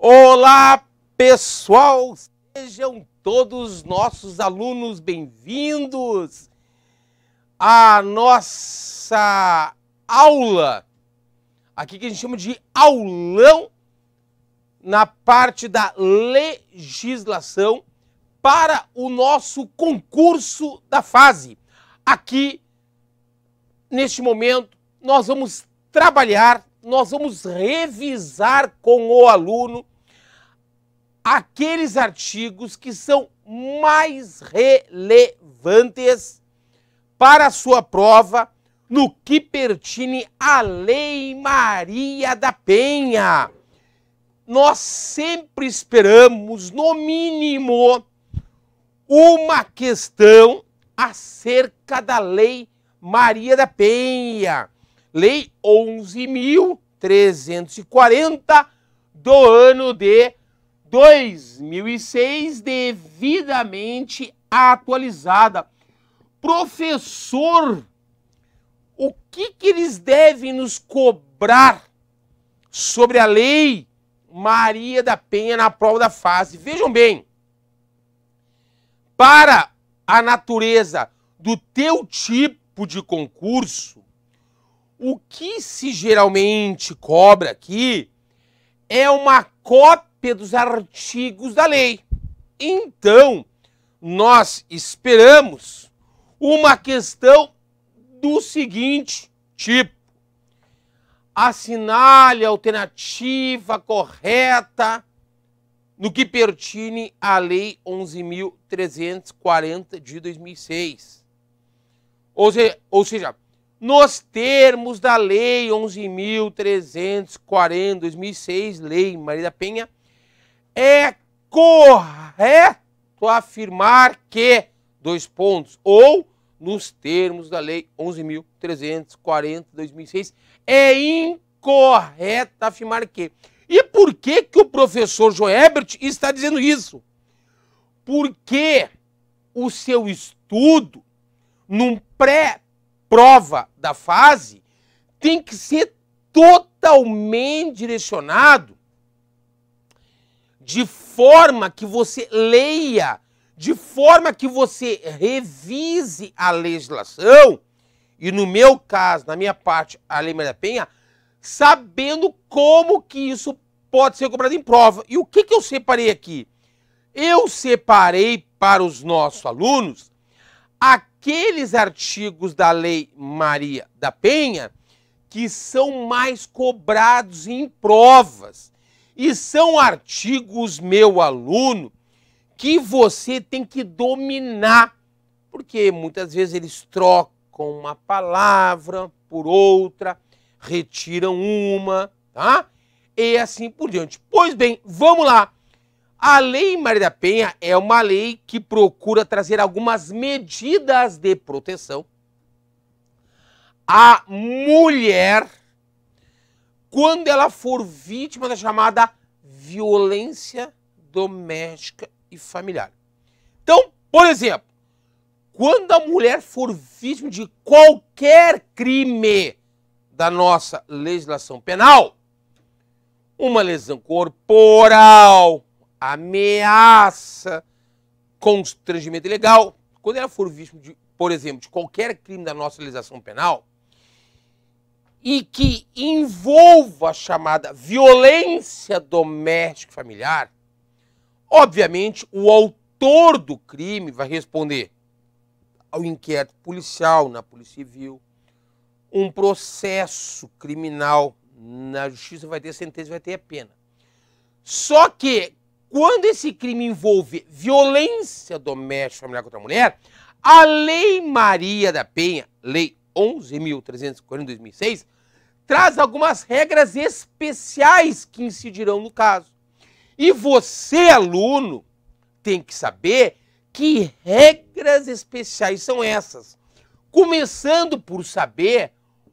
Olá, pessoal! Sejam todos nossos alunos bem-vindos à nossa aula, aqui que a gente chama de aulão, na parte da legislação para o nosso concurso da fase. Aqui, neste momento, nós vamos trabalhar nós vamos revisar com o aluno aqueles artigos que são mais relevantes para a sua prova no que pertine à Lei Maria da Penha. Nós sempre esperamos, no mínimo, uma questão acerca da Lei Maria da Penha. Lei 11.340 do ano de 2006, devidamente atualizada. Professor, o que, que eles devem nos cobrar sobre a lei Maria da Penha na prova da fase? Vejam bem, para a natureza do teu tipo de concurso, o que se geralmente cobra aqui é uma cópia dos artigos da lei. Então, nós esperamos uma questão do seguinte tipo: assinale a alternativa correta no que pertine à Lei 11.340 de 2006. Ou seja, ou seja nos termos da Lei 11.340, 2006, Lei Maria da Penha, é correto afirmar que, dois pontos, ou nos termos da Lei 11.340, 2006, é incorreto afirmar que. E por que, que o professor João Ebert está dizendo isso? Porque o seu estudo num pré prova da fase tem que ser totalmente direcionado de forma que você leia, de forma que você revise a legislação, e no meu caso, na minha parte, a Lei Maria da Penha, sabendo como que isso pode ser cobrado em prova. E o que, que eu separei aqui? Eu separei para os nossos alunos a aqueles artigos da Lei Maria da Penha que são mais cobrados em provas. E são artigos, meu aluno, que você tem que dominar, porque muitas vezes eles trocam uma palavra por outra, retiram uma, tá? E assim por diante. Pois bem, vamos lá. A Lei Maria da Penha é uma lei que procura trazer algumas medidas de proteção à mulher quando ela for vítima da chamada violência doméstica e familiar. Então, por exemplo, quando a mulher for vítima de qualquer crime da nossa legislação penal, uma lesão corporal, ameaça, constrangimento ilegal, quando ela for vítima, de, por exemplo, de qualquer crime da nossa legislação penal, e que envolva a chamada violência doméstica e familiar, obviamente o autor do crime vai responder ao inquérito policial na Polícia Civil, um processo criminal na justiça vai ter sentença, vai ter a pena. Só que quando esse crime envolve violência doméstica familiar contra a mulher, a Lei Maria da Penha, Lei 11.340-2006, traz algumas regras especiais que incidirão no caso. E você, aluno, tem que saber que regras especiais são essas. Começando por saber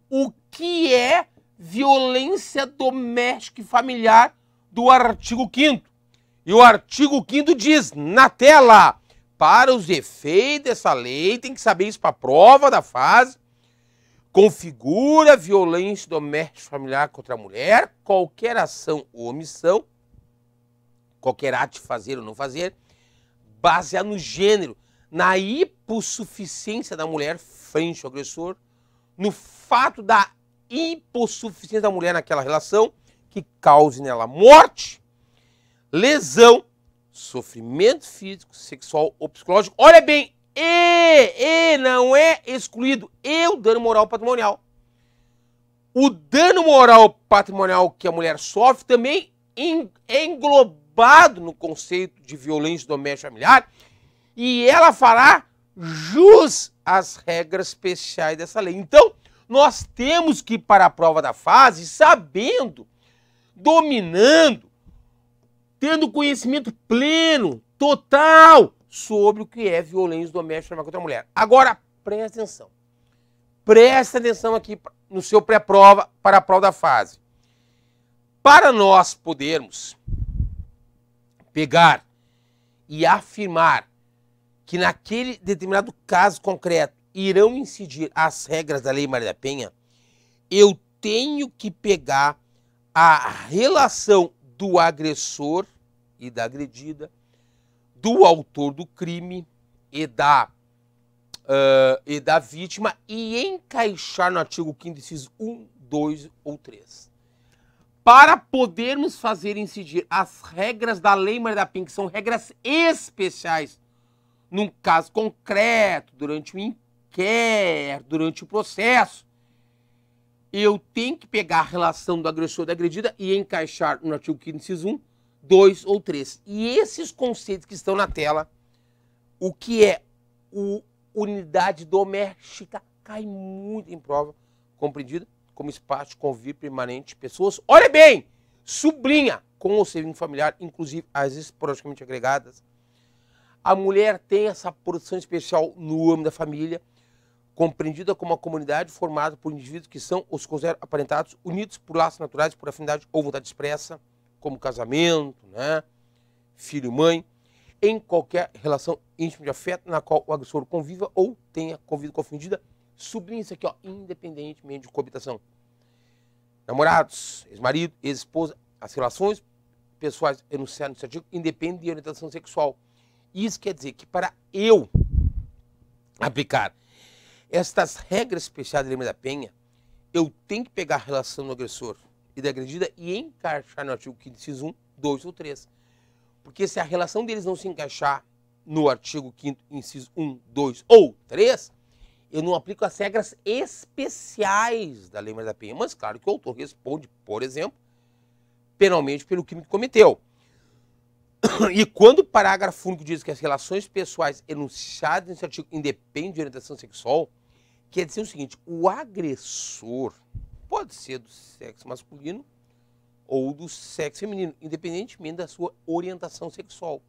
o que é violência doméstica e familiar do artigo 5 e o artigo 5 diz, na tela, para os efeitos dessa lei, tem que saber isso para a prova da fase, configura violência doméstica familiar contra a mulher, qualquer ação ou omissão, qualquer ato de fazer ou não fazer, baseado no gênero, na hipossuficiência da mulher frente ao agressor, no fato da hipossuficiência da mulher naquela relação que cause nela morte lesão, sofrimento físico, sexual ou psicológico. Olha bem, e, e não é excluído e o dano moral patrimonial. O dano moral patrimonial que a mulher sofre também é englobado no conceito de violência doméstica familiar e ela fará jus às regras especiais dessa lei. Então, nós temos que ir para a prova da fase sabendo, dominando tendo conhecimento pleno, total, sobre o que é violência doméstica contra a mulher. Agora, presta atenção. Presta atenção aqui no seu pré-prova para a prova da fase. Para nós podermos pegar e afirmar que naquele determinado caso concreto irão incidir as regras da Lei Maria da Penha, eu tenho que pegar a relação do agressor e da agredida, do autor do crime e da, uh, e da vítima e encaixar no artigo 5 inciso 1, 2 ou 3. Para podermos fazer incidir as regras da Lei Maria da Penha, que são regras especiais num caso concreto, durante o inquérito, durante o processo, eu tenho que pegar a relação do agressor e da agredida e encaixar no artigo 5 inciso 1, 2 ou 3. E esses conceitos que estão na tela, o que é o unidade doméstica, cai muito em prova, compreendida? Como espaço, convívio permanente, de pessoas. Olha bem! Sublinha com o serviço familiar, inclusive as praticamente agregadas. A mulher tem essa produção especial no âmbito da família compreendida como uma comunidade formada por indivíduos que são os considerados aparentados, unidos por laços naturais, por afinidade ou vontade expressa, como casamento, né? filho e mãe, em qualquer relação íntima de afeto na qual o agressor conviva ou tenha convido com a ofendida, sublinha isso aqui, ó, independentemente de coabitação. Namorados, ex-marido, ex-esposa, as relações pessoais enunciadas nesse artigo independem de orientação sexual. Isso quer dizer que para eu aplicar estas regras especiais da Lei Lima da Penha, eu tenho que pegar a relação do agressor e da agredida e encaixar no artigo 5 inciso 1, 2 ou 3. Porque se a relação deles não se encaixar no artigo 5 inciso 1, 2 ou 3, eu não aplico as regras especiais da Lei Maria da Penha. Mas claro que o autor responde, por exemplo, penalmente pelo crime que cometeu. E quando o parágrafo único diz que as relações pessoais enunciadas nesse artigo independem de orientação sexual, Quer dizer o seguinte: o agressor pode ser do sexo masculino ou do sexo feminino, independentemente da sua orientação sexual.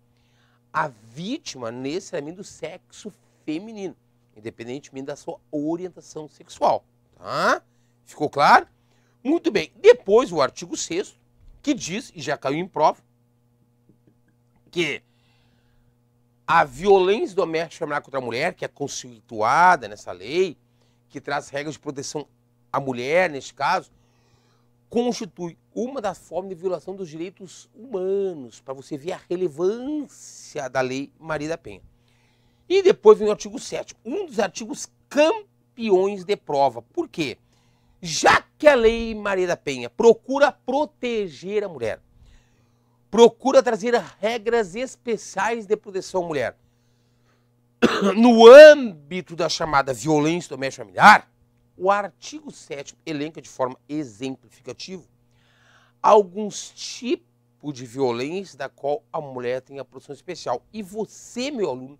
A vítima, necessariamente, do sexo feminino, independentemente da sua orientação sexual. Tá? Ficou claro? Muito bem. Depois, o artigo 6 que diz, e já caiu em prova, que a violência doméstica contra a mulher, que é constituída nessa lei, que traz regras de proteção à mulher, neste caso, constitui uma das formas de violação dos direitos humanos, para você ver a relevância da Lei Maria da Penha. E depois vem o artigo 7, um dos artigos campeões de prova. Por quê? Já que a Lei Maria da Penha procura proteger a mulher, procura trazer regras especiais de proteção à mulher, No âmbito da chamada violência doméstica familiar, o artigo 7 elenca de forma exemplificativa alguns tipos de violência da qual a mulher tem a produção especial. E você, meu aluno,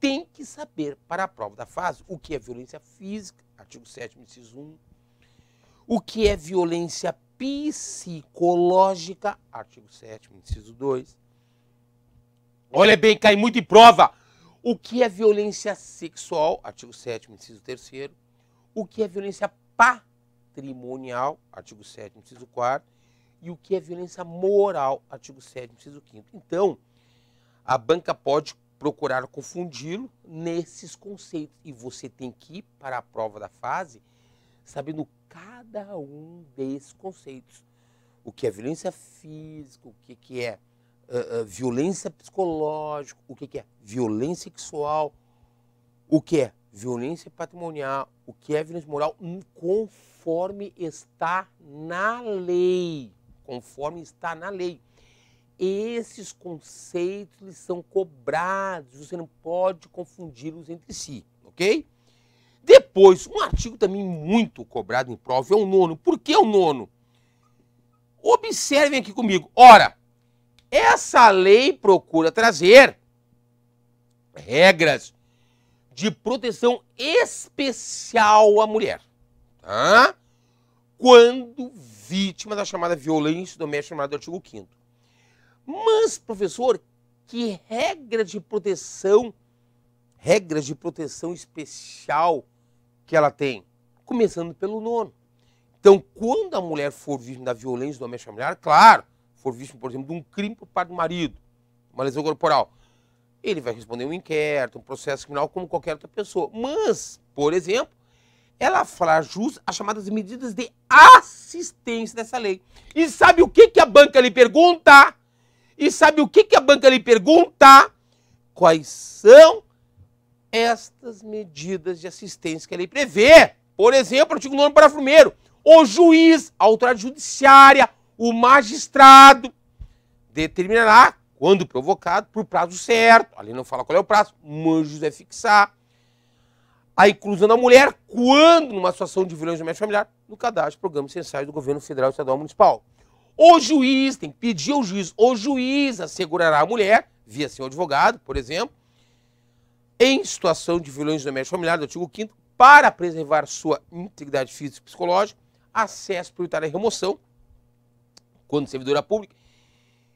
tem que saber para a prova da fase o que é violência física, artigo 7, inciso 1, o que é violência psicológica, artigo 7, inciso 2. Olha bem, cai muito em prova o que é violência sexual, artigo 7 inciso 3 o que é violência patrimonial, artigo 7 inciso 4 e o que é violência moral, artigo 7 inciso 5 Então, a banca pode procurar confundi-lo nesses conceitos e você tem que ir para a prova da fase sabendo cada um desses conceitos. O que é violência física, o que, que é ah, ah, violência psicológica, o que, que é violência sexual, o que é violência patrimonial, o que é violência moral, hum, conforme está na lei. Conforme está na lei. Esses conceitos são cobrados, você não pode confundi-los entre si, ok? Depois, um artigo também muito cobrado em prova é o nono. Por que o nono? Observem aqui comigo. Ora, essa lei procura trazer regras de proteção especial à mulher, tá? quando vítima da chamada violência doméstica, chamada do artigo 5. Mas, professor, que regra de proteção, regras de proteção especial que ela tem? Começando pelo nono. Então, quando a mulher for vítima da violência doméstica familiar, claro, for vítima, por exemplo, de um crime por parte do marido, uma lesão corporal, ele vai responder um inquérito, um processo criminal, como qualquer outra pessoa. Mas, por exemplo, ela fará jus às chamadas medidas de assistência dessa lei. E sabe o que, que a banca lhe pergunta? E sabe o que, que a banca lhe pergunta? Quais são estas medidas de assistência que a lei prevê? Por exemplo, artigo 9, parágrafo 1 o juiz, a autoridade judiciária, o magistrado determinará, quando provocado, por prazo certo, ali não fala qual é o prazo, manjos é fixar, a inclusão da mulher, quando numa situação de violência doméstica familiar, no cadastro, programas essenciais do governo federal, estadual municipal. O juiz tem que pedir ao juiz, o juiz assegurará a mulher, via seu advogado, por exemplo, em situação de violência doméstica familiar, do artigo 5 para preservar sua integridade física e psicológica, acesso prioritário à remoção, quando servidora é pública,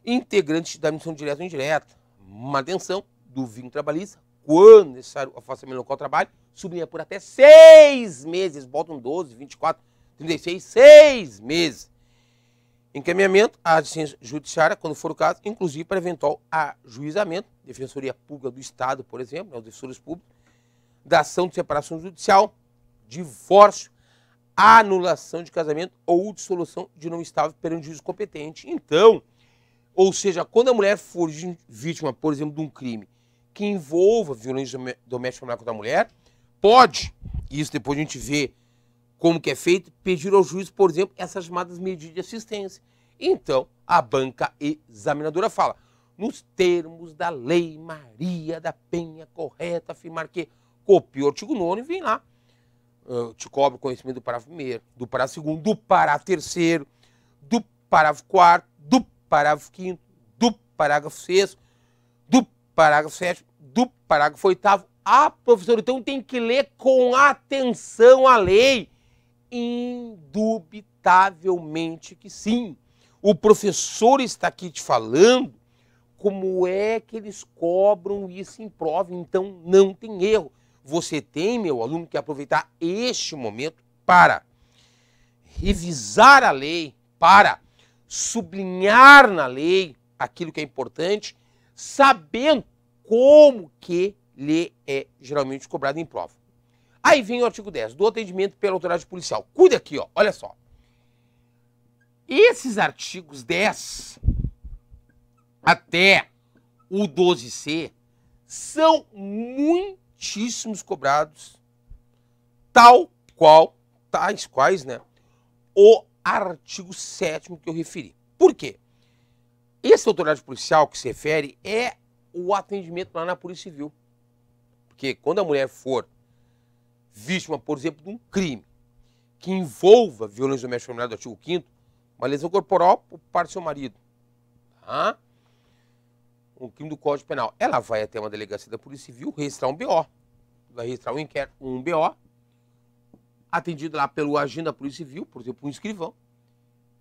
integrantes da missão direta ou indireta, manutenção do vínculo trabalhista, quando necessário afastamento local trabalho, sublinha por até seis meses, botam 12, 24, 36, seis meses. Encaminhamento à assistência judiciária, quando for o caso, inclusive para eventual ajuizamento, Defensoria Pública do Estado, por exemplo, aos né, defensores públicos, da ação de separação judicial, divórcio, anulação de casamento ou dissolução de não estável perante juízo competente. Então, ou seja, quando a mulher for vítima, por exemplo, de um crime que envolva violência doméstica familiar contra a mulher, pode, e isso depois a gente vê como que é feito, pedir ao juiz, por exemplo, essas chamadas medidas de assistência. Então, a banca examinadora fala, nos termos da lei Maria da Penha, correta afirmar que copiou o artigo 9 e vem lá eu ah, te cobro conhecimento do parágrafo primeiro, do parágrafo segundo, do parágrafo terceiro, do parágrafo quarto, do parágrafo quinto, do parágrafo sexto, do parágrafo sétimo, do parágrafo oitavo. Ah, professor, então tem que ler com atenção a lei. Indubitavelmente que sim. O professor está aqui te falando como é que eles cobram isso em prova, então não tem erro você tem, meu aluno, que aproveitar este momento para revisar a lei, para sublinhar na lei aquilo que é importante, sabendo como que lhe é geralmente cobrado em prova. Aí vem o artigo 10, do atendimento pela autoridade policial. Cuida aqui, ó, olha só. Esses artigos 10 até o 12C são muito altíssimos cobrados, tal qual, tais quais, né? O artigo 7 que eu referi. Por quê? Essa autoridade policial que se refere é o atendimento lá na Polícia Civil. Porque quando a mulher for vítima, por exemplo, de um crime que envolva violência doméstica familiar do artigo 5 uma lesão corporal por parte do seu marido, tá? um crime do Código Penal. Ela vai até uma delegacia da Polícia Civil registrar um BO. Vai registrar um inquérito, um BO, atendido lá pelo agente da Polícia Civil, por exemplo, um escrivão.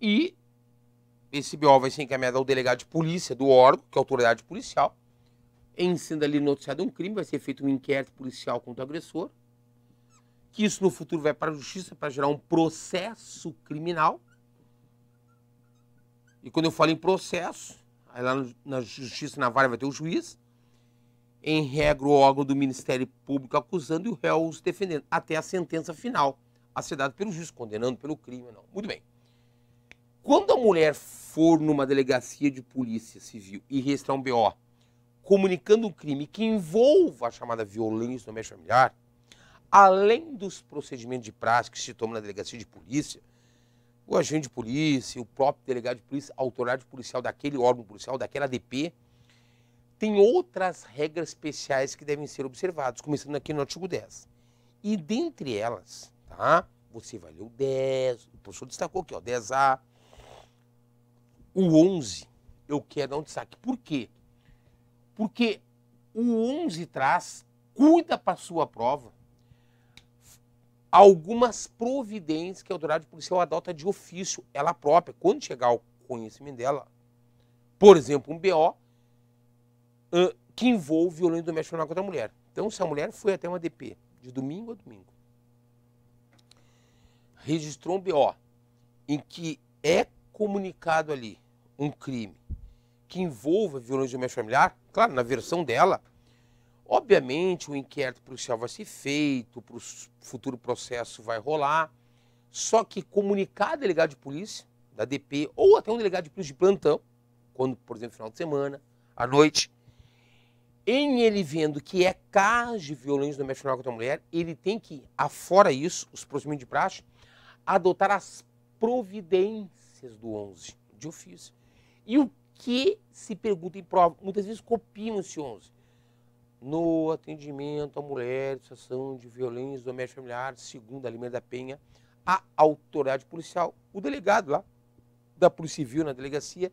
E esse BO vai ser encaminhado ao delegado de polícia do órgão, que é a autoridade policial. Em sendo ali noticiado um crime, vai ser feito um inquérito policial contra o agressor. Que isso no futuro vai para a justiça para gerar um processo criminal. E quando eu falo em processo, Aí lá no, na Justiça na Vara vai ter o juiz, em regra o órgão do Ministério Público acusando e o réu os defendendo, até a sentença final, assinada pelo juiz, condenando pelo crime ou não. Muito bem. Quando a mulher for numa delegacia de polícia civil e registrar um BO, comunicando um crime que envolva a chamada violência doméstica familiar, além dos procedimentos de prática que se tomam na delegacia de polícia, o agente de polícia, o próprio delegado de polícia, a autoridade policial daquele órgão policial, daquela DP, tem outras regras especiais que devem ser observadas, começando aqui no artigo 10. E dentre elas, tá? Você vai ler o 10, o professor destacou aqui, ó, 10A. O 11, eu quero dar um destaque. Por quê? Porque o 11 traz, cuida para sua prova, algumas providências que a autoridade policial adota de ofício, ela própria, quando chegar ao conhecimento dela. Por exemplo, um BO uh, que envolve violência doméstica contra a mulher. Então, se a mulher foi até uma DP, de domingo a domingo, registrou um BO em que é comunicado ali um crime que envolva violência doméstica familiar, claro, na versão dela, Obviamente, o um inquérito policial vai ser feito, o futuro processo vai rolar. Só que comunicar a delegado de polícia, da DP, ou até um delegado de polícia de plantão, quando, por exemplo, final de semana, à noite, em ele vendo que é caso de violência doméstica contra a mulher, ele tem que, afora isso, os procedimentos de praxe, adotar as providências do 11, de ofício. E o que se pergunta em prova? Muitas vezes copiam esse 11 no atendimento a mulheres em situação de violência doméstica familiar, segundo a Limeira da Penha, a autoridade policial, o delegado lá da Polícia Civil na delegacia,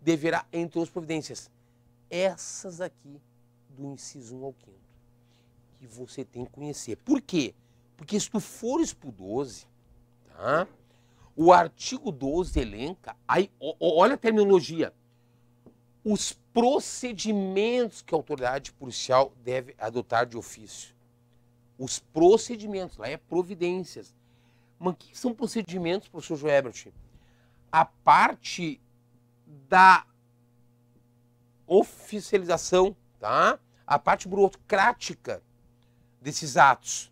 deverá, entre as providências, essas aqui do inciso 1 ao 5 que você tem que conhecer. Por quê? Porque se tu fores pro 12, tá? o artigo 12 elenca, aí, olha a terminologia, os procedimentos que a autoridade policial deve adotar de ofício. Os procedimentos, lá é providências. Mas o que são procedimentos, professor Joebert? A parte da oficialização, tá? a parte burocrática desses atos.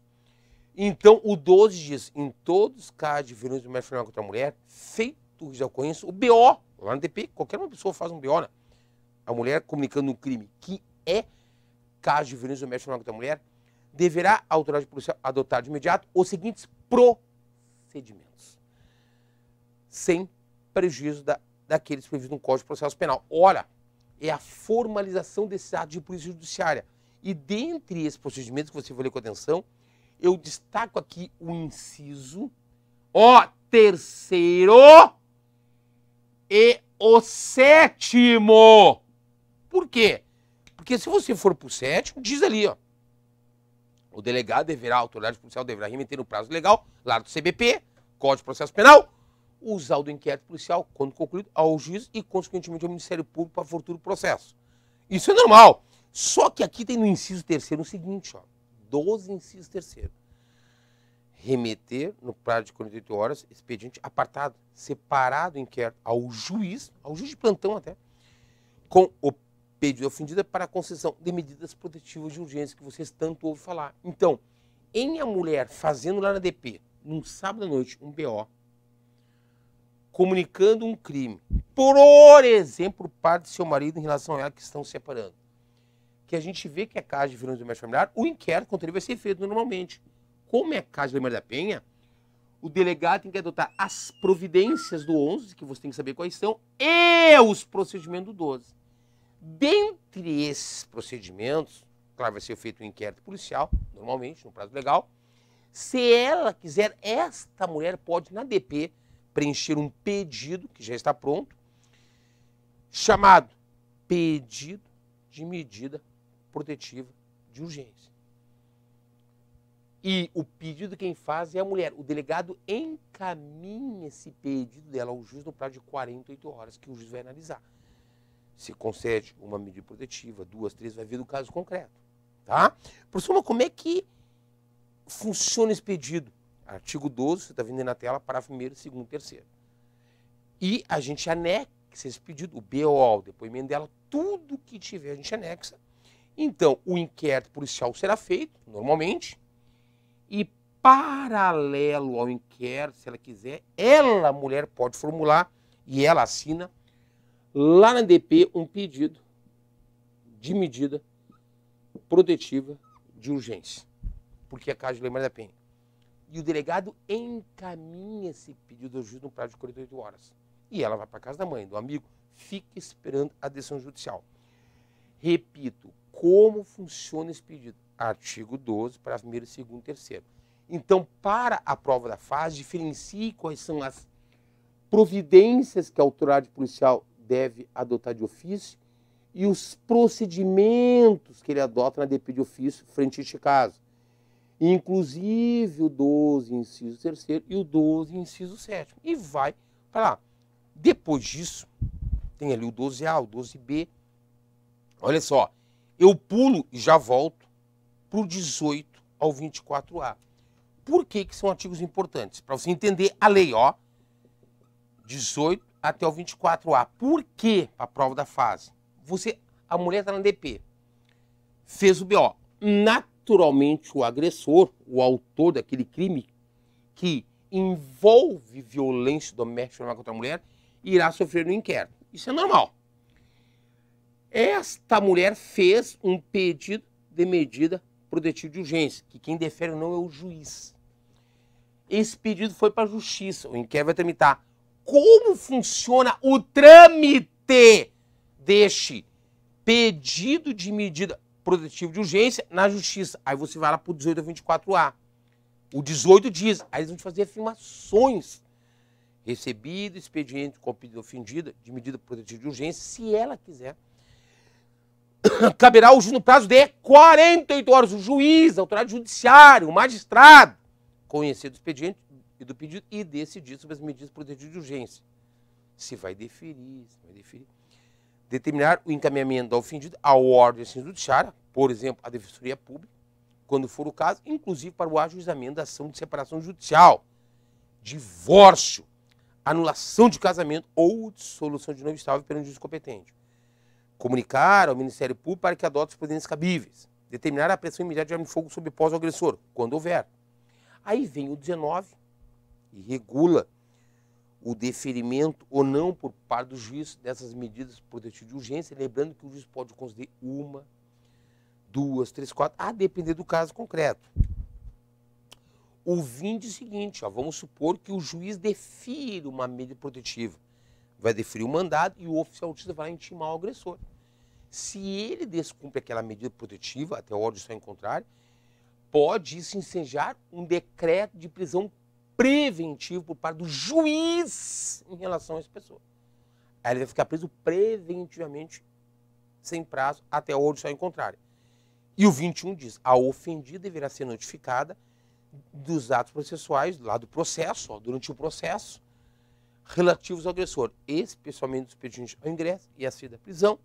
Então, o 12 diz, em todos os casos de violência doméstica contra a mulher, feitos de ocorrência, o BO, lá no DP, qualquer uma pessoa faz um BO, né? a mulher comunicando um crime que é caso de violência doméstica contra a da mulher, deverá a autoridade policial adotar de imediato os seguintes procedimentos, sem prejuízo da, daqueles previstos no Código de Processo Penal. Olha, é a formalização desse ato de polícia judiciária. E dentre esses procedimentos que você vai ler com atenção, eu destaco aqui o inciso, ó, terceiro e o sétimo. Por quê? Porque se você for para o sétimo, diz ali, ó. O delegado deverá, a autoridade policial deverá remeter no prazo legal, lá do CBP, Código de Processo Penal, usar o do inquérito policial, quando concluído, ao juiz e, consequentemente, ao Ministério Público para futuro processo. Isso é normal. Só que aqui tem no inciso terceiro o seguinte, ó. 12 incisos terceiro. Remeter no prazo de 48 horas, expediente apartado, separado inquérito ao juiz, ao juiz de plantão até, com o pedido ofendida para a concessão de medidas protetivas de urgência que vocês tanto ouvem falar. Então, em a mulher fazendo lá na DP, num sábado à noite, um BO, comunicando um crime, por exemplo, parte de seu marido em relação a ela que estão se separando, que a gente vê que é caso de violência doméstica familiar, o inquérito contra ele vai ser feito normalmente. Como é caso de Leimar da Penha, o delegado tem que adotar as providências do 11, que você tem que saber quais são, e os procedimentos do 12. Dentre esses procedimentos, claro, vai ser feito um inquérito policial, normalmente, no prazo legal. Se ela quiser, esta mulher pode, na DP, preencher um pedido, que já está pronto, chamado pedido de medida protetiva de urgência. E o pedido quem faz é a mulher. O delegado encaminha esse pedido dela ao juiz no prazo de 48 horas, que o juiz vai analisar se concede uma medida protetiva, duas, três, vai vir do caso concreto. Tá? Por mas como é que funciona esse pedido? Artigo 12, você está vendo aí na tela, parágrafo 1, 2, 3. E a gente anexa esse pedido, o BOA, o depoimento dela, tudo que tiver a gente anexa. Então, o inquérito policial será feito, normalmente, e paralelo ao inquérito, se ela quiser, ela, mulher, pode formular e ela assina lá na DP um pedido de medida protetiva de urgência, porque é caso de Leimar da Penha. E o delegado encaminha esse pedido ao juiz no prazo de 48 horas. E ela vai para casa da mãe, do amigo, fica esperando a decisão judicial. Repito, como funciona esse pedido? Artigo 12, para o primeiro e terceiro Então, para a prova da fase, diferencie quais são as providências que a autoridade policial deve adotar de ofício e os procedimentos que ele adota na DP de ofício frente a este caso. Inclusive o 12, inciso 3 e o 12, inciso 7. E vai para lá. Depois disso, tem ali o 12A, o 12B. Olha só, eu pulo e já volto para o 18 ao 24A. Por que, que são artigos importantes? Para você entender a lei, ó. 18 até o 24A. Por quê? Para a prova da fase. Você, a mulher está na DP, fez o BO. Naturalmente, o agressor, o autor daquele crime que envolve violência doméstica contra a mulher, irá sofrer no inquérito. Isso é normal. Esta mulher fez um pedido de medida protetiva de urgência, que quem defere não é o juiz. Esse pedido foi para a justiça, o inquérito vai tramitar como funciona o trâmite deste pedido de medida protetiva de urgência na justiça. Aí você vai lá para o 18 a 24A. O 18 diz, aí eles vão te fazer afirmações. Recebido expediente com pedido ofendida de medida protetiva de urgência, se ela quiser. Caberá hoje juiz no prazo de 48 horas. O juiz, a autoridade judiciária, o magistrado, conhecido o expediente, e do pedido e decidir sobre as medidas protetivas de urgência. Se vai deferir, se vai deferir. Determinar o encaminhamento ao ofendido à ordem assim, judiciária, por exemplo, à Defensoria Pública, quando for o caso, inclusive para o ajuizamento da ação de separação judicial, divórcio, anulação de casamento ou dissolução de novo estável pelo juiz competente. Comunicar ao Ministério Público para que adote os providências cabíveis. Determinar a pressão imediata de arma de fogo sobre pós-agressor, quando houver. Aí vem o 19, e regula o deferimento ou não por parte do juiz dessas medidas protetivas de urgência, lembrando que o juiz pode conceder uma, duas, três, quatro, a depender do caso concreto. O vinde é o seguinte, ó, vamos supor que o juiz defira uma medida protetiva, vai deferir o mandado e o oficial de justiça vai intimar o agressor. Se ele descumpre aquela medida protetiva, até ordem só em contrário, pode isso ensejar um decreto de prisão preventivo por parte do juiz em relação a essa pessoa. Aí ele vai ficar preso preventivamente, sem prazo, até o audição em contrário. E o 21 diz: a ofendida deverá ser notificada dos atos processuais, lá do processo, ó, durante o processo, relativos ao agressor, especialmente dos pedidos ao ingresso e à saída da prisão,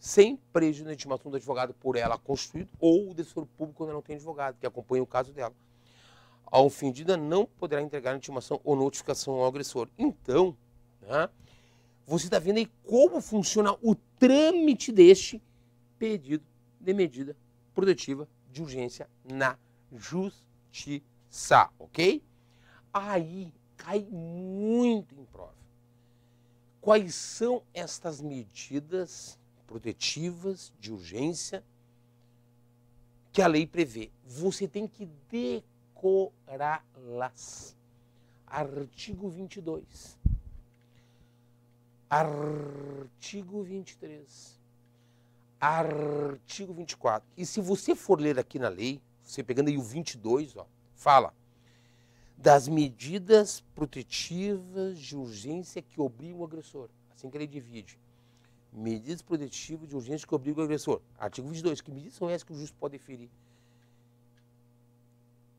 sem prejuízo na intimação do advogado por ela constituído ou do defensor público quando ela não tem advogado, que acompanha o caso dela a ofendida não poderá entregar intimação ou notificação ao agressor. Então, né, você está vendo aí como funciona o trâmite deste pedido de medida protetiva de urgência na justiça, ok? Aí cai muito em prova. Quais são estas medidas protetivas de urgência que a lei prevê? Você tem que declarar corá-las. Artigo 22. Artigo 23. Artigo 24. E se você for ler aqui na lei, você pegando aí o 22, ó, fala das medidas protetivas de urgência que obrigam o agressor. Assim que ele divide. Medidas protetivas de urgência que obrigam o agressor. Artigo 22. Que medidas são essas que o juiz pode deferir?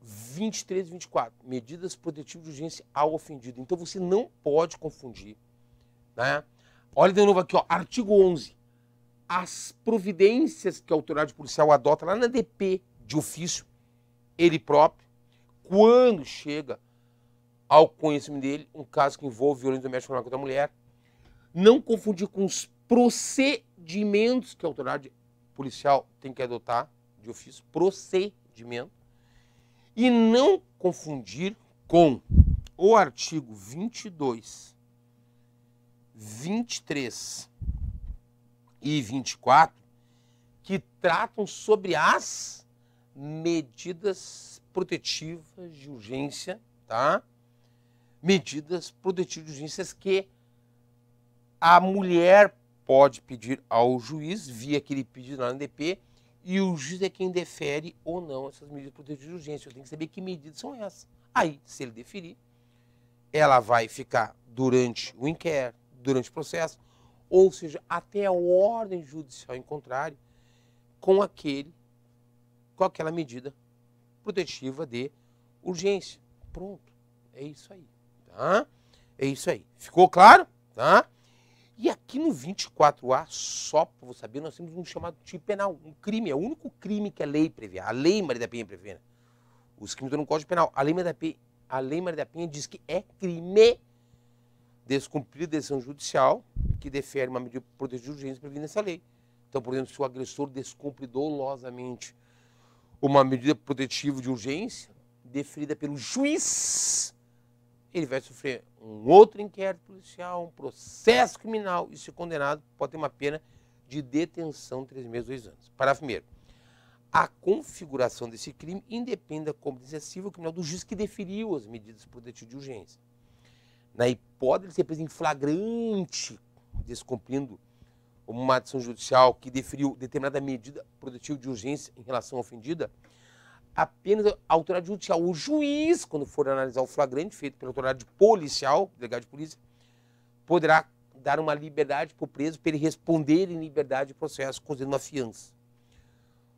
23 e 24, medidas protetivas de urgência ao ofendido. Então você não pode confundir. Né? Olha de novo aqui, ó, artigo 11. As providências que a autoridade policial adota lá na DP de ofício, ele próprio, quando chega ao conhecimento dele um caso que envolve violência doméstica contra a mulher, não confundir com os procedimentos que a autoridade policial tem que adotar de ofício, procedimento, e não confundir com o artigo 22, 23 e 24, que tratam sobre as medidas protetivas de urgência, tá? Medidas protetivas de urgência que a mulher pode pedir ao juiz via aquele pedido na NDP e o juiz é quem defere ou não essas medidas protetivas de urgência. Eu tenho que saber que medidas são essas. Aí, se ele deferir, ela vai ficar durante o inquérito, durante o processo, ou seja, até a ordem judicial em contrário, com aquele, com aquela medida protetiva de urgência. Pronto. É isso aí. Tá? É isso aí. Ficou claro? Tá? E aqui no 24A, só para você saber, nós temos um chamado tipo penal, um crime, é o único crime que a lei prevê, a lei Maria da Penha prevê. Né? Os crimes estão no Código Penal. A lei, Maria da Penha, a lei Maria da Penha diz que é crime descumprir decisão judicial que defere uma medida protetiva de urgência prevista nessa lei. Então, por exemplo, se o agressor descumpre dolosamente uma medida protetiva de urgência deferida pelo juiz ele vai sofrer um outro inquérito policial, um processo criminal e, se é condenado, pode ter uma pena de detenção de três meses, dois anos. Parágrafo primeiro. A configuração desse crime independe da competência civil criminal do juiz que deferiu as medidas protetivas de urgência. Na hipótese de ser preso em flagrante, descumprindo uma ação judicial que deferiu determinada medida protetiva de urgência em relação à ofendida, apenas a autoridade judicial. O juiz, quando for analisar o flagrante feito pela autoridade policial, delegado de polícia, poderá dar uma liberdade para o preso para ele responder em liberdade de processo, concedendo uma fiança.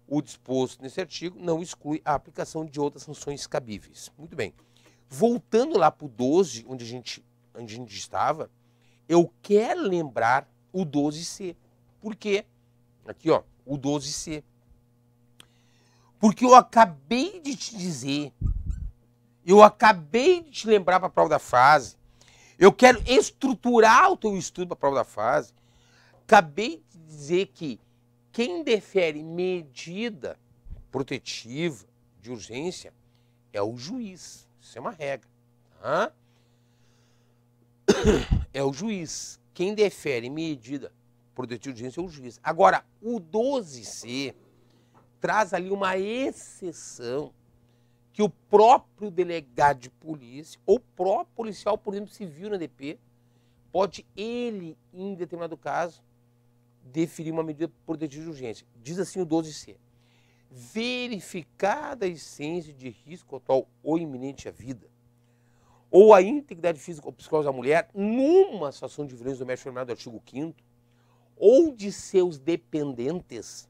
O disposto nesse artigo não exclui a aplicação de outras sanções cabíveis. Muito bem. Voltando lá para o 12, onde a, gente, onde a gente estava, eu quero lembrar o 12C. Por quê? Aqui, ó, o 12C porque eu acabei de te dizer, eu acabei de te lembrar para a prova da fase, eu quero estruturar o teu estudo para a prova da fase. Acabei de dizer que quem defere medida protetiva de urgência é o juiz. Isso é uma regra. Tá? É o juiz. Quem defere medida protetiva de urgência é o juiz. Agora, o 12C traz ali uma exceção que o próprio delegado de polícia ou próprio policial, por exemplo, civil na DP, pode ele, em determinado caso, deferir uma medida protetiva de urgência. Diz assim o 12C. Verificada a essência de risco atual ou iminente à vida, ou a integridade física ou psicológica da mulher, numa situação de violência doméstica do é artigo 5 ou de seus dependentes,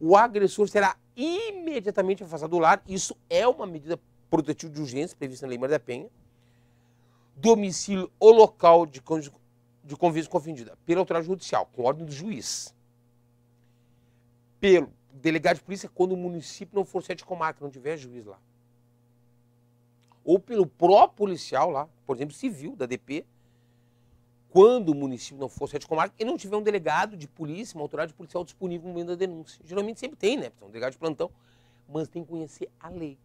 o agressor será imediatamente afastado do lar. Isso é uma medida protetiva de urgência prevista na Lei Maria da Penha. Domicílio ou local de, de convivência confundida pela autoridade judicial, com ordem do juiz. Pelo delegado de polícia, quando o município não for sede comarca, não tiver juiz lá. Ou pelo próprio policial lá, por exemplo, civil da DP, quando o município não fosse de comarca e não tiver um delegado de polícia, uma autoridade policial disponível no momento da denúncia. Geralmente sempre tem, né? É um delegado de plantão, mas tem que conhecer a lei.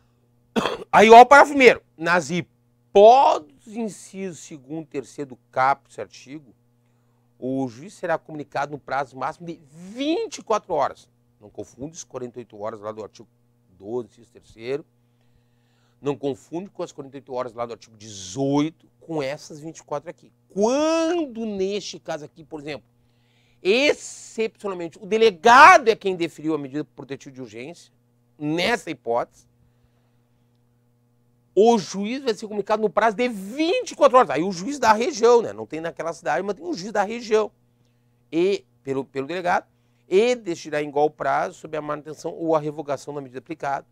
Aí, ó, o parágrafo primeiro. Nas hipóteses, inciso segundo, terceiro do caput desse artigo, o juiz será comunicado no prazo máximo de 24 horas. Não confunde as 48 horas lá do artigo 12, inciso terceiro. Não confunde com as 48 horas lá do artigo 18 com essas 24 aqui. Quando, neste caso aqui, por exemplo, excepcionalmente, o delegado é quem deferiu a medida protetiva de urgência, nessa hipótese, o juiz vai ser comunicado no prazo de 24 horas. Aí o juiz da região, né? Não tem naquela cidade, mas tem um juiz da região. E, pelo, pelo delegado, e decidirá em igual prazo sobre a manutenção ou a revogação da medida aplicada,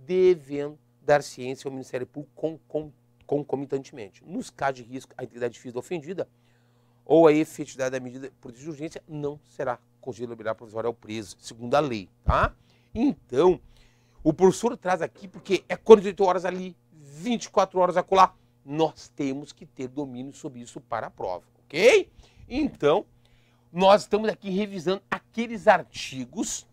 devendo dar ciência ao Ministério Público com controle concomitantemente. Nos casos de risco à integridade física ofendida ou a efetividade da medida por de urgência não será concedida liberar provisória ao preso, segundo a lei, tá? Então, o professor traz aqui porque é 48 horas ali, 24 horas acolá. Nós temos que ter domínio sobre isso para a prova, ok? Então, nós estamos aqui revisando aqueles artigos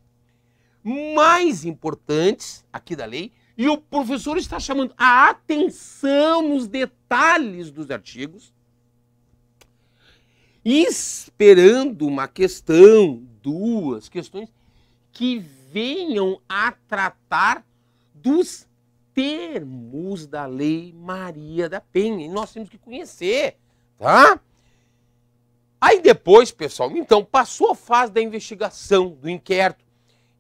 mais importantes aqui da lei e o professor está chamando a atenção nos detalhes dos artigos, esperando uma questão, duas questões, que venham a tratar dos termos da Lei Maria da Penha. E nós temos que conhecer, tá? Aí depois, pessoal, então passou a fase da investigação, do inquérito.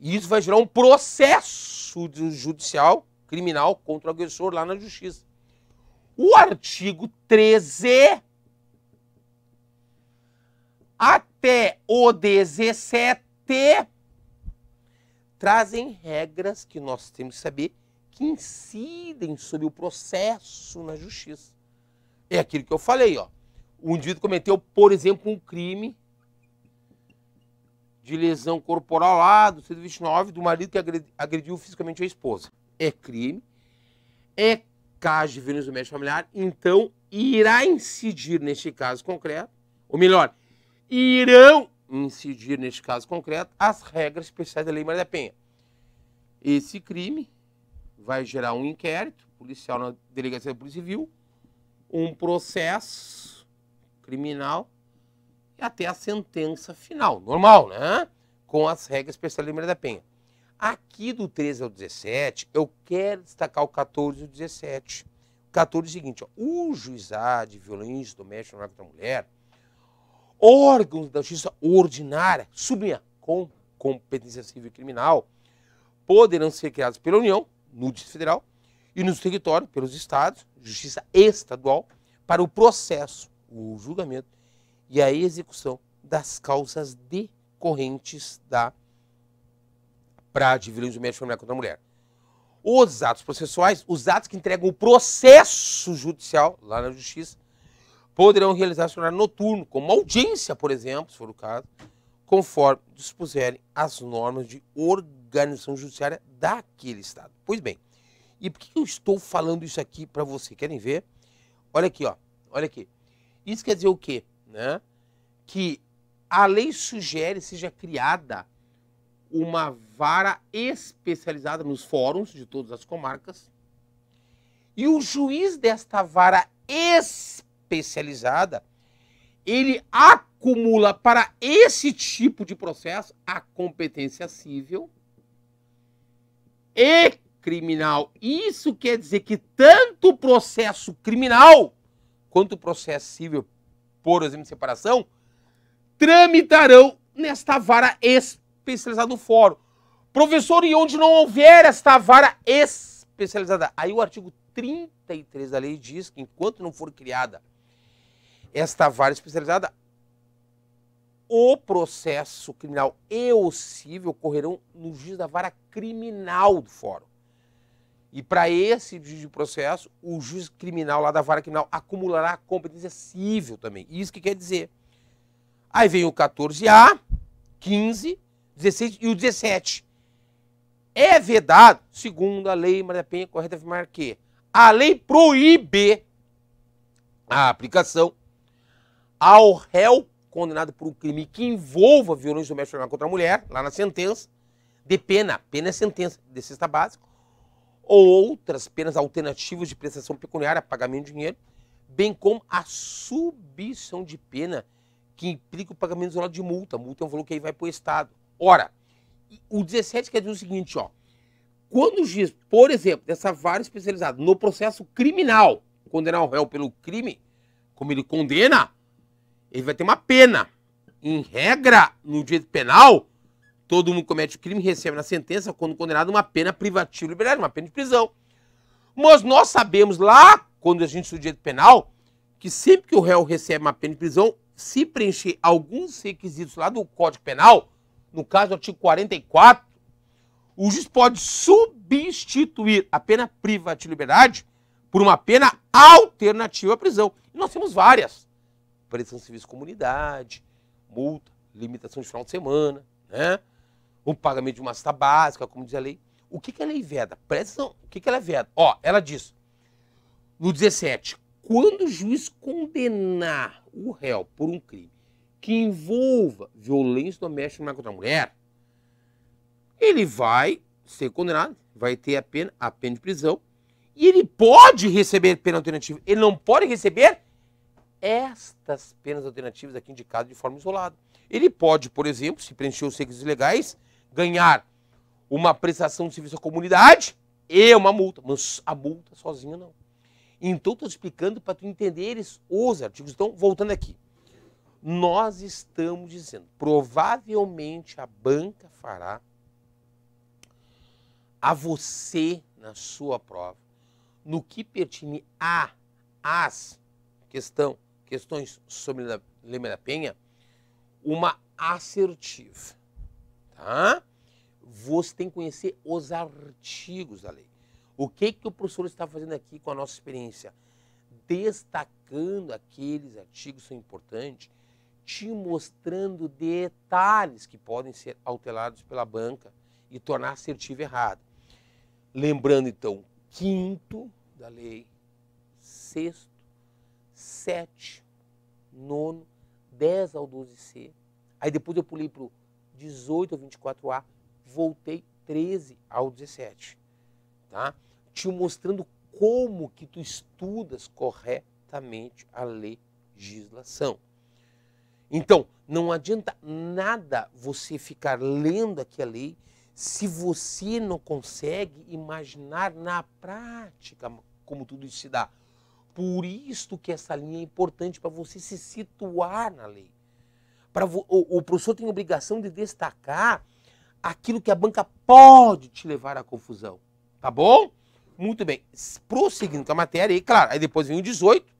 E isso vai gerar um processo judicial criminal contra o agressor lá na justiça. O artigo 13 até o 17 trazem regras que nós temos que saber que incidem sobre o processo na justiça. É aquilo que eu falei, ó. O indivíduo cometeu, por exemplo, um crime de lesão corporal lá do 129 do marido que agrediu fisicamente a esposa. É crime, é caso de violência doméstica familiar, então irá incidir neste caso concreto, ou melhor, irão incidir neste caso concreto as regras especiais da Lei Maria da Penha. Esse crime vai gerar um inquérito policial na delegacia da Polícia Civil, um processo criminal até a sentença final, normal, né? Com as regras especiais de Maria da Penha. Aqui do 13 ao 17, eu quero destacar o 14 e o 17. O 14 é o seguinte, ó, o juizado de violência doméstica no da mulher, órgãos da justiça ordinária, sublinha, com competência civil e criminal, poderão ser criados pela União, no Distrito Federal, e nos territórios, pelos estados, justiça estadual, para o processo, o julgamento e a execução das causas decorrentes da prática de violência doméstica familiar contra a mulher. Os atos processuais, os atos que entregam o processo judicial lá na justiça, poderão realizar-se no horário noturno, como audiência, por exemplo, se for o caso, conforme dispuserem as normas de organização judiciária daquele Estado. Pois bem, e por que eu estou falando isso aqui para você? Querem ver? Olha aqui, ó. Olha aqui. Isso quer dizer o quê? né, que a lei sugere seja criada uma vara especializada nos fóruns de todas as comarcas e o juiz desta vara especializada ele acumula para esse tipo de processo a competência civil e criminal. Isso quer dizer que tanto o processo criminal quanto o processo civil por exemplo de separação, tramitarão nesta vara especializada do fórum. Professor, e onde não houver esta vara especializada? Aí o artigo 33 da lei diz que enquanto não for criada esta vara especializada, o processo criminal e o civil ocorrerão no juiz da vara criminal do fórum. E para esse processo, o juiz criminal lá da vara criminal acumulará a competência civil também. Isso que quer dizer. Aí vem o 14A, 15, 16 e o 17. É vedado, segundo a lei Maria Penha, correta afirmar que a lei proíbe a aplicação ao réu condenado por um crime que envolva violência doméstica contra a mulher, lá na sentença, de pena, pena é sentença de cesta básica, ou outras penas alternativas de prestação pecuniária, pagamento de dinheiro, bem como a subição de pena que implica o pagamento isolado de multa. Multa é um valor que aí vai para o Estado. Ora, o 17 quer dizer o seguinte, ó. Quando o juiz, por exemplo, dessa vara especializada, no processo criminal, condenar o réu pelo crime, como ele condena, ele vai ter uma pena. Em regra, no direito penal, todo mundo comete crime recebe na sentença, quando condenado, uma pena privativa de liberdade, uma pena de prisão. Mas nós sabemos lá, quando a gente estuda direito penal, que sempre que o réu recebe uma pena de prisão, se preencher alguns requisitos lá do Código Penal, no caso do artigo 44, o juiz pode substituir a pena privativa de liberdade por uma pena alternativa à prisão. E nós temos várias. Pressão civil comunidade, multa, limitação de final de semana, né? o pagamento de uma cesta básica, como diz a lei. O que, que a lei veda? Presta atenção, o que, que ela veda? Ó, ela diz, no 17, quando o juiz condenar o réu por um crime que envolva violência doméstica contra a mulher, ele vai ser condenado, vai ter a pena, a pena de prisão, e ele pode receber pena alternativa. Ele não pode receber estas penas alternativas aqui indicadas de forma isolada. Ele pode, por exemplo, se preencher os requisitos legais, ganhar uma prestação de serviço à comunidade e uma multa, mas a multa sozinha não. Então, estou explicando para tu entenderes os artigos. Então, voltando aqui. Nós estamos dizendo, provavelmente a banca fará a você, na sua prova, no que pertine a as questão, questões sobre Lema da Penha, uma assertiva tá? Você tem que conhecer os artigos da lei. O que, que o professor está fazendo aqui com a nossa experiência? Destacando aqueles artigos que são importantes, te mostrando detalhes que podem ser alterados pela banca e tornar assertivo errado. Lembrando, então, quinto da lei, sexto, sete, nono, 10 ao 12C. Aí depois eu pulei para o 18 ao 24A, voltei 13 ao 17, tá? Te mostrando como que tu estudas corretamente a legislação. Então, não adianta nada você ficar lendo aqui a lei se você não consegue imaginar na prática como tudo isso se dá. Por isso que essa linha é importante para você se situar na lei o, o professor tem obrigação de destacar aquilo que a banca pode te levar à confusão. Tá bom? Muito bem. Prosseguindo com a matéria, e claro, aí depois vem o 18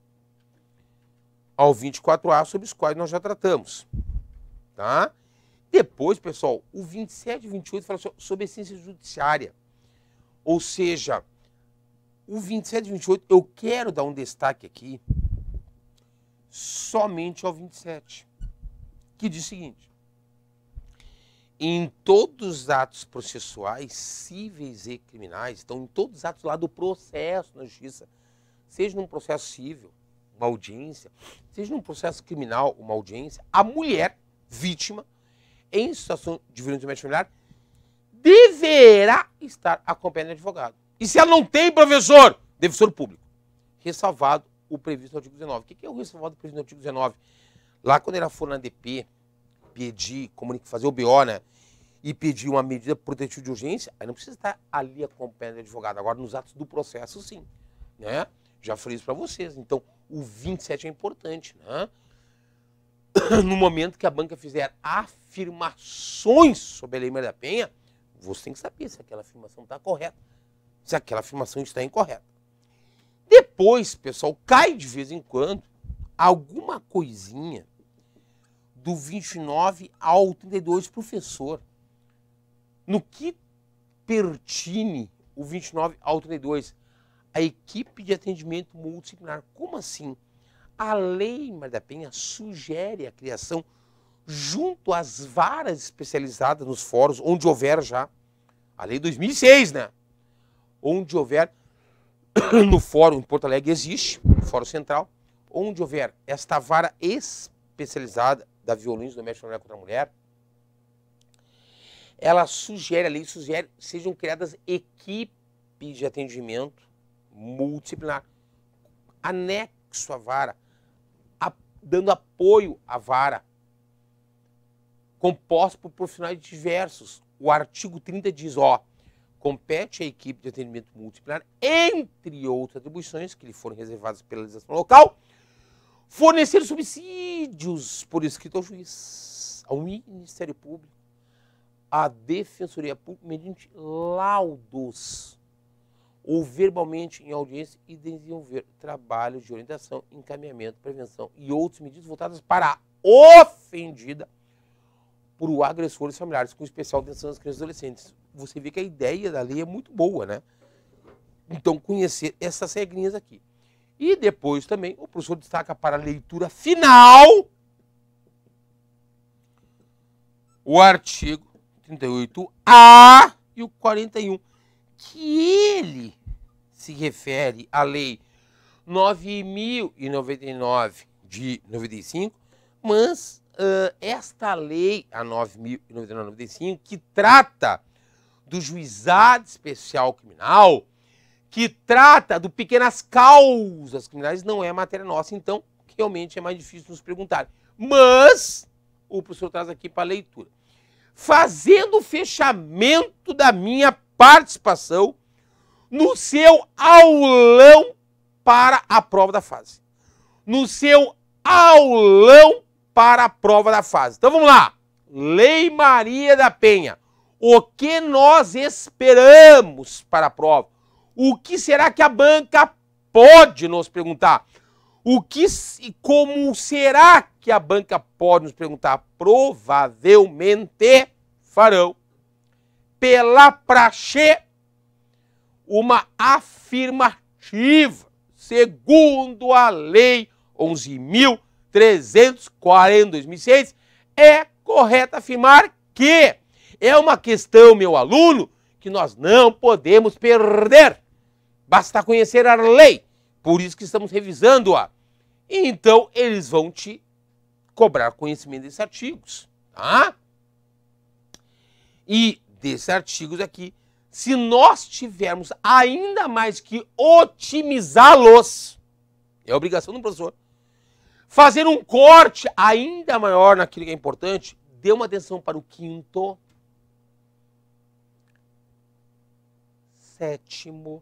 ao 24A, sobre os quais nós já tratamos. Tá? Depois, pessoal, o 27 e 28 fala sobre a ciência judiciária. Ou seja, o 27 e 28, eu quero dar um destaque aqui somente ao 27 que diz o seguinte: em todos os atos processuais cíveis e criminais, então em todos os atos lá do processo na justiça, seja num processo civil, uma audiência, seja num processo criminal, uma audiência, a mulher vítima em situação de violência doméstica familiar deverá estar acompanhada de advogado. E se ela não tem, professor, defensor público, ressalvado o previsto no artigo 19. O que é o ressalvado previsto no artigo 19? Lá quando ela for na DP, pedir, fazer o BO, né? E pedir uma medida protetiva de urgência, aí não precisa estar ali acompanhando o advogado. Agora, nos atos do processo, sim. Né? Já falei isso para vocês. Então, o 27 é importante, né? No momento que a banca fizer afirmações sobre a Lei Maria da Penha, você tem que saber se aquela afirmação está correta, se aquela afirmação está incorreta. Depois, pessoal, cai de vez em quando alguma coisinha do 29 ao 32, professor. No que pertine o 29 ao 32? A equipe de atendimento multidisciplinar. Como assim? A lei Maria da Penha sugere a criação junto às varas especializadas nos fóruns, onde houver já, a lei 2006, né? Onde houver, no fórum em Porto Alegre existe, fórum central, onde houver esta vara especializada da violência doméstica é contra a mulher, ela sugere, a lei sugere, sejam criadas equipes de atendimento multidisciplinar, anexo à vara, a, dando apoio à vara, composto por profissionais diversos. O artigo 30 diz, ó, compete à equipe de atendimento multidisciplinar, entre outras atribuições que lhe foram reservadas pela legislação local, fornecer subsídios por escrito ao juiz, ao Ministério Público, à Defensoria Pública, mediante laudos ou verbalmente em audiência e desenvolver trabalho de orientação, encaminhamento, prevenção e outras medidas voltadas para a ofendida por o agressor e familiares, com especial atenção às crianças e adolescentes. Você vê que a ideia da lei é muito boa, né? Então, conhecer essas regrinhas aqui. E depois também o professor destaca para a leitura final o artigo 38A e o 41, que ele se refere à lei 9099 de 95, mas uh, esta lei, a 9099 de 95, que trata do juizado especial criminal, que trata do pequenas causas criminais, não é matéria nossa, então realmente é mais difícil nos perguntar. Mas o professor traz aqui para leitura. Fazendo o fechamento da minha participação no seu aulão para a prova da fase. No seu aulão para a prova da fase. Então vamos lá. Lei Maria da Penha. O que nós esperamos para a prova? O que será que a banca pode nos perguntar? O que e como será que a banca pode nos perguntar? Provavelmente farão pela praxe uma afirmativa, segundo a lei 11.340 2006, é correto afirmar que é uma questão, meu aluno, que nós não podemos perder. Basta conhecer a lei. Por isso que estamos revisando-a. E então eles vão te cobrar conhecimento desses artigos. Tá? E desses artigos aqui, se nós tivermos ainda mais que otimizá-los, é obrigação do professor, fazer um corte ainda maior naquilo que é importante, dê uma atenção para o quinto, sétimo,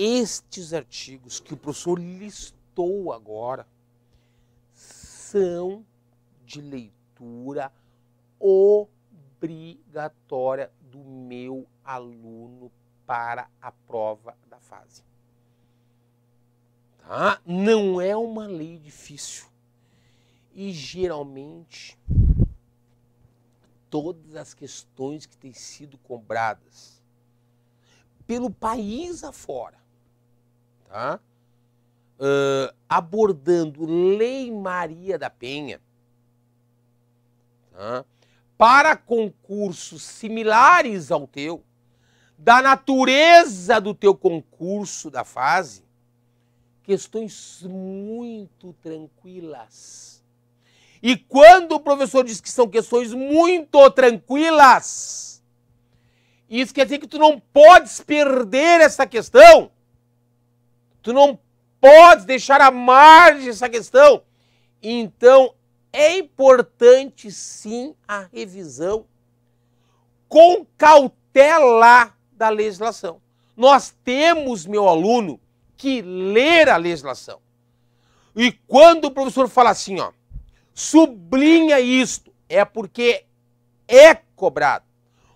estes artigos que o professor listou agora são de leitura obrigatória do meu aluno para a prova da fase. Tá? Não é uma lei difícil. E geralmente todas as questões que têm sido cobradas pelo país afora tá? Uh, abordando Lei Maria da Penha tá? para concursos similares ao teu, da natureza do teu concurso da fase, questões muito tranquilas. E quando o professor diz que são questões muito tranquilas, isso quer dizer que tu não podes perder essa questão Tu não podes deixar à margem essa questão. Então, é importante sim a revisão com cautela da legislação. Nós temos, meu aluno, que ler a legislação. E quando o professor fala assim, ó, sublinha isto, é porque é cobrado.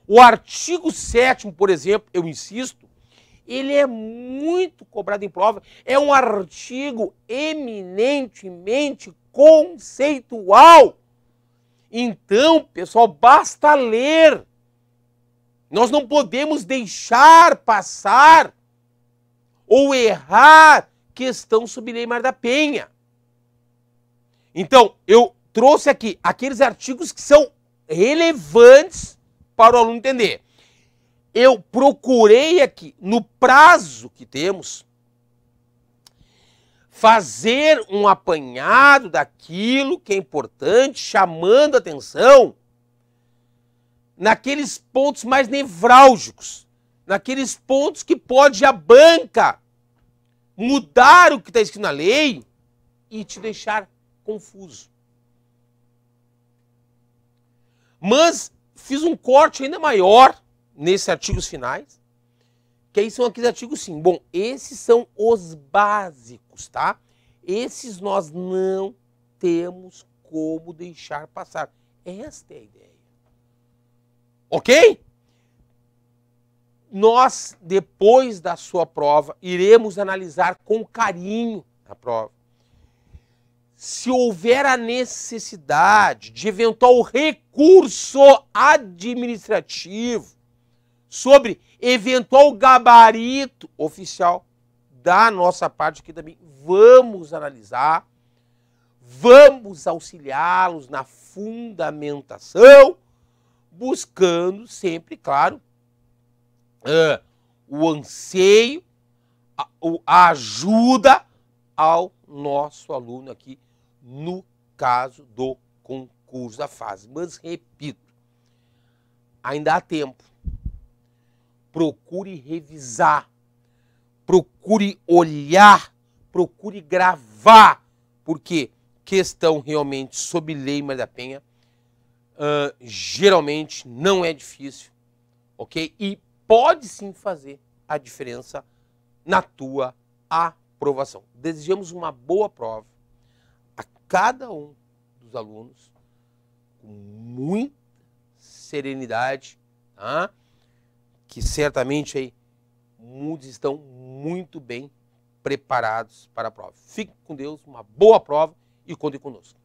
O artigo 7 por exemplo, eu insisto, ele é muito cobrado em prova, é um artigo eminentemente conceitual. Então, pessoal, basta ler. Nós não podemos deixar passar ou errar questão sobre Neymar da Penha. Então, eu trouxe aqui aqueles artigos que são relevantes para o aluno entender eu procurei aqui, no prazo que temos, fazer um apanhado daquilo que é importante, chamando atenção naqueles pontos mais nevrálgicos, naqueles pontos que pode a banca mudar o que está escrito na lei e te deixar confuso. Mas fiz um corte ainda maior nesses artigos finais, que aí são aqueles artigos sim. Bom, esses são os básicos, tá? Esses nós não temos como deixar passar. Esta é a ideia. Ok? Nós, depois da sua prova, iremos analisar com carinho a prova. Se houver a necessidade de eventual recurso administrativo, sobre eventual gabarito oficial da nossa parte aqui também. Vamos analisar, vamos auxiliá-los na fundamentação, buscando sempre, claro, uh, o anseio, a, a ajuda ao nosso aluno aqui no caso do concurso da fase. Mas repito, ainda há tempo procure revisar, procure olhar, procure gravar, porque questão realmente sob lei Maria da Penha uh, geralmente não é difícil, ok? E pode sim fazer a diferença na tua aprovação. Desejamos uma boa prova a cada um dos alunos, com muita serenidade, tá? que certamente aí muitos estão muito bem preparados para a prova. Fique com Deus, uma boa prova e conte conosco.